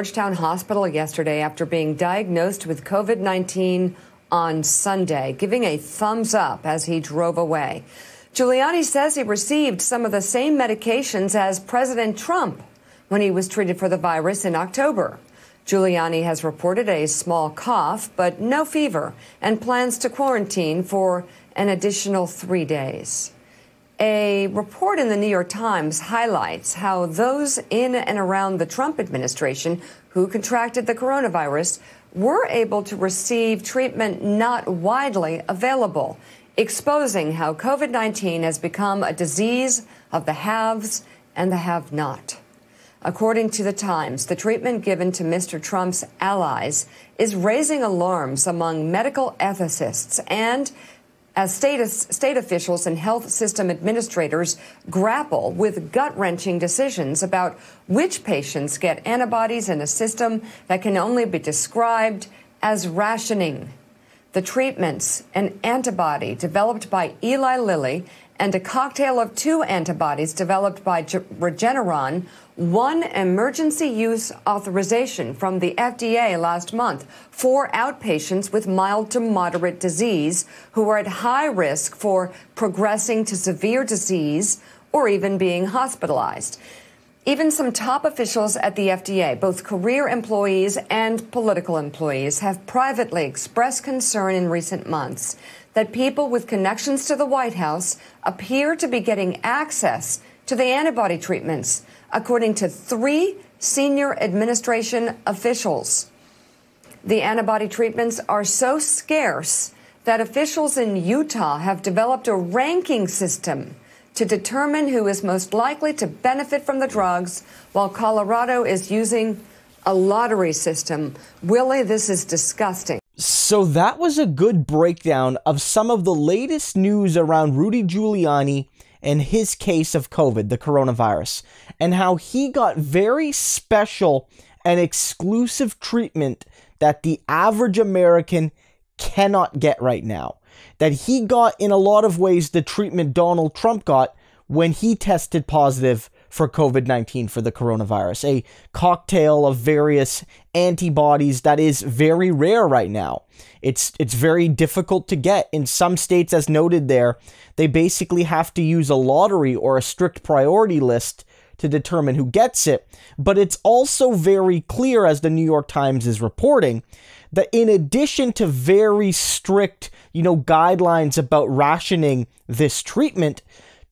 Georgetown Hospital yesterday after being diagnosed with COVID 19 on Sunday, giving a thumbs up as he drove away. Giuliani says he received some of the same medications as President Trump when he was treated for the virus in October. Giuliani has reported a small cough, but no fever, and plans to quarantine for an additional three days. A report in the New York Times highlights how those in and around the Trump administration who contracted the coronavirus were able to receive treatment not widely available, exposing how COVID 19 has become a disease of the haves and the have not. According to the Times, the treatment given to Mr. Trump's allies is raising alarms among medical ethicists and as state, state officials and health system administrators grapple with gut wrenching decisions about which patients get antibodies in a system that can only be described as rationing. The treatments, an antibody developed by Eli Lilly and a cocktail of two antibodies developed by Regeneron won emergency use authorization from the FDA last month for outpatients with mild to moderate disease who are at high risk for progressing to severe disease or even being hospitalized. Even some top officials at the FDA, both career employees and political employees, have privately expressed concern in recent months that people with connections to the White House appear to be getting access to the antibody treatments, according to three senior administration officials. The antibody treatments are so scarce that officials in Utah have developed a ranking system to determine who is most likely to benefit from the drugs, while Colorado is using a lottery system. Willie, this is disgusting. So that was a good breakdown of some of the latest news around Rudy Giuliani and his case of COVID, the coronavirus, and how he got very special and exclusive treatment that the average American cannot get right now. That he got, in a lot of ways, the treatment Donald Trump got when he tested positive for COVID 19 for the coronavirus, a cocktail of various antibodies that is very rare right now. It's, it's very difficult to get. In some states, as noted there, they basically have to use a lottery or a strict priority list to determine who gets it. But it's also very clear, as the New York Times is reporting, that in addition to very strict, you know, guidelines about rationing this treatment,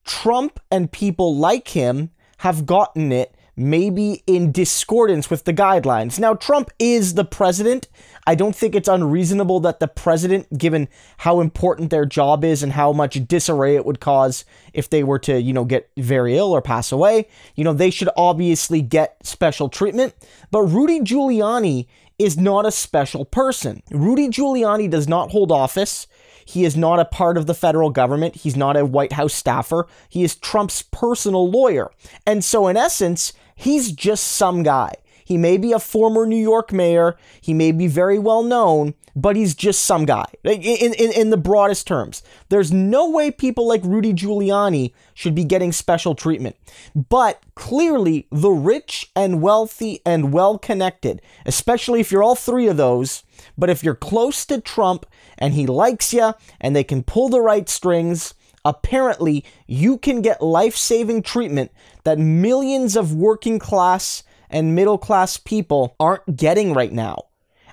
Trump and people like him have gotten it maybe in discordance with the guidelines. Now, Trump is the president. I don't think it's unreasonable that the president, given how important their job is and how much disarray it would cause if they were to, you know, get very ill or pass away, you know, they should obviously get special treatment. But Rudy Giuliani is not a special person. Rudy Giuliani does not hold office. He is not a part of the federal government. He's not a White House staffer. He is Trump's personal lawyer. And so, in essence, he's just some guy. He may be a former New York mayor. He may be very well known, but he's just some guy in, in, in the broadest terms. There's no way people like Rudy Giuliani should be getting special treatment. But clearly, the rich and wealthy and well connected, especially if you're all three of those, but if you're close to Trump and he likes you and they can pull the right strings, apparently you can get life saving treatment that millions of working class and middle class people aren't getting right now.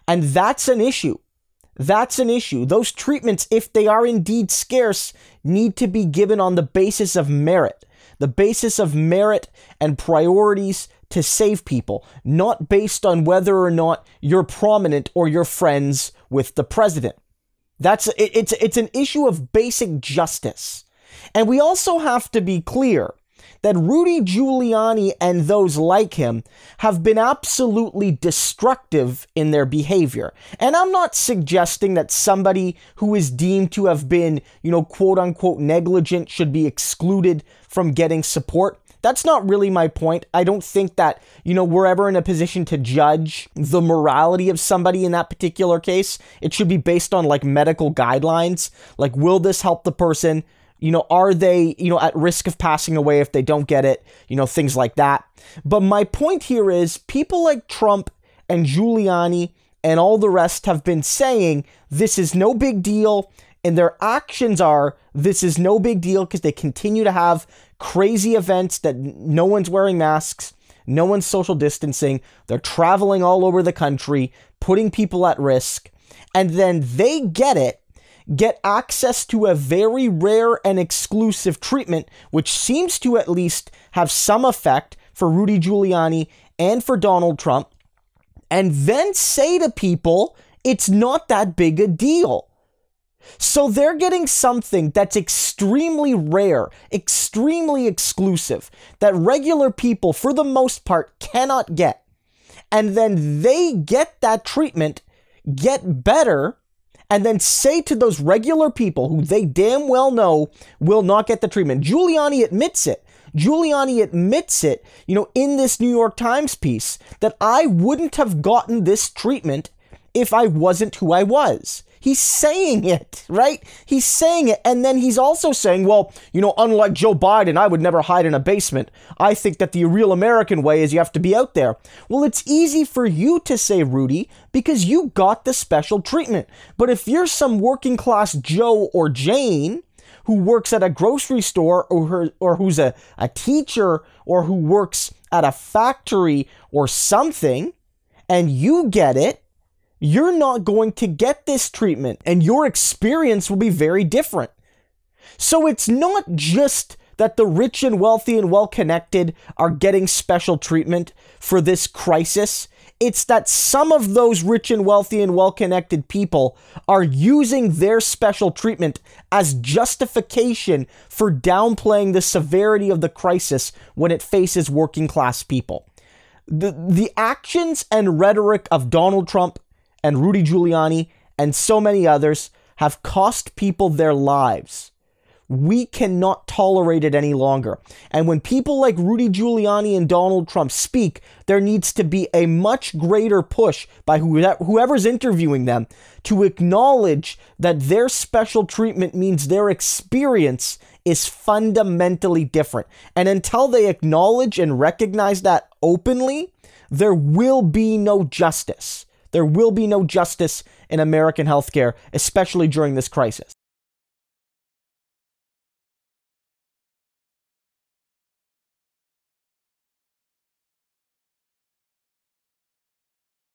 And that's an issue. That's an issue. Those treatments, if they are indeed scarce, need to be given on the basis of merit, the basis of merit and priorities to save people, not based on whether or not you're prominent or you're friends with the president. That's it's it's an issue of basic justice. And we also have to be clear that Rudy Giuliani and those like him have been absolutely destructive in their behavior. And I'm not suggesting that somebody who is deemed to have been, you know, quote unquote negligent should be excluded from getting support. That's not really my point. I don't think that, you know, we're ever in a position to judge the morality of somebody in that particular case. It should be based on like medical guidelines. Like, will this help the person? You know, are they, you know, at risk of passing away if they don't get it? You know, things like that. But my point here is people like Trump and Giuliani and all the rest have been saying this is no big deal. And their actions are this is no big deal because they continue to have crazy events that no one's wearing masks, no one's social distancing. They're traveling all over the country, putting people at risk. And then they get it get access to a very rare and exclusive treatment, which seems to at least have some effect for Rudy Giuliani and for Donald Trump, and then say to people, it's not that big a deal. So they're getting something that's extremely rare, extremely exclusive, that regular people, for the most part, cannot get. And then they get that treatment, get better, and then say to those regular people who they damn well know will not get the treatment. Giuliani admits it. Giuliani admits it, you know, in this New York Times piece that I wouldn't have gotten this treatment if I wasn't who I was. He's saying it, right? He's saying it. And then he's also saying, well, you know, unlike Joe Biden, I would never hide in a basement. I think that the real American way is you have to be out there. Well, it's easy for you to say, Rudy, because you got the special treatment. But if you're some working class Joe or Jane, who works at a grocery store or her, or who's a, a teacher or who works at a factory or something and you get it you're not going to get this treatment and your experience will be very different. So it's not just that the rich and wealthy and well connected are getting special treatment for this crisis. It's that some of those rich and wealthy and well connected people are using their special treatment as justification for downplaying the severity of the crisis when it faces working class people. The, the actions and rhetoric of Donald Trump and Rudy Giuliani and so many others have cost people their lives. We cannot tolerate it any longer. And when people like Rudy Giuliani and Donald Trump speak, there needs to be a much greater push by whoever's interviewing them to acknowledge that their special treatment means their experience is fundamentally different. And until they acknowledge and recognize that openly, there will be no justice. There will be no justice in American healthcare, especially during this crisis.